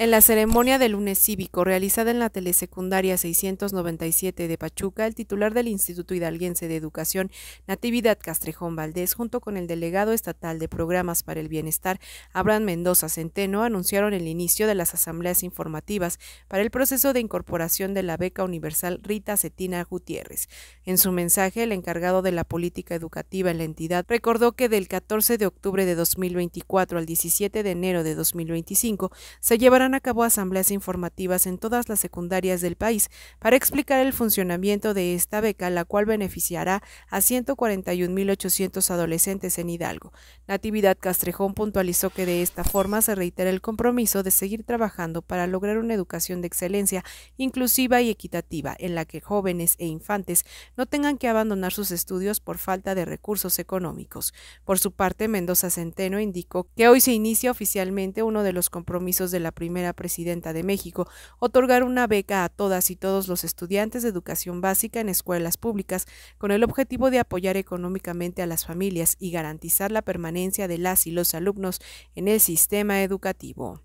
En la ceremonia del lunes cívico realizada en la telesecundaria 697 de Pachuca, el titular del Instituto Hidalguense de Educación, Natividad Castrejón Valdés, junto con el delegado estatal de Programas para el Bienestar, Abraham Mendoza Centeno, anunciaron el inicio de las asambleas informativas para el proceso de incorporación de la beca universal Rita Cetina Gutiérrez. En su mensaje, el encargado de la política educativa en la entidad recordó que del 14 de octubre de 2024 al 17 de enero de 2025 se llevarán acabó asambleas informativas en todas las secundarias del país para explicar el funcionamiento de esta beca, la cual beneficiará a 141.800 adolescentes en Hidalgo. Natividad Castrejón puntualizó que de esta forma se reitera el compromiso de seguir trabajando para lograr una educación de excelencia, inclusiva y equitativa, en la que jóvenes e infantes no tengan que abandonar sus estudios por falta de recursos económicos. Por su parte, Mendoza Centeno indicó que hoy se inicia oficialmente uno de los compromisos de la primera presidenta de México, otorgar una beca a todas y todos los estudiantes de educación básica en escuelas públicas con el objetivo de apoyar económicamente a las familias y garantizar la permanencia de las y los alumnos en el sistema educativo.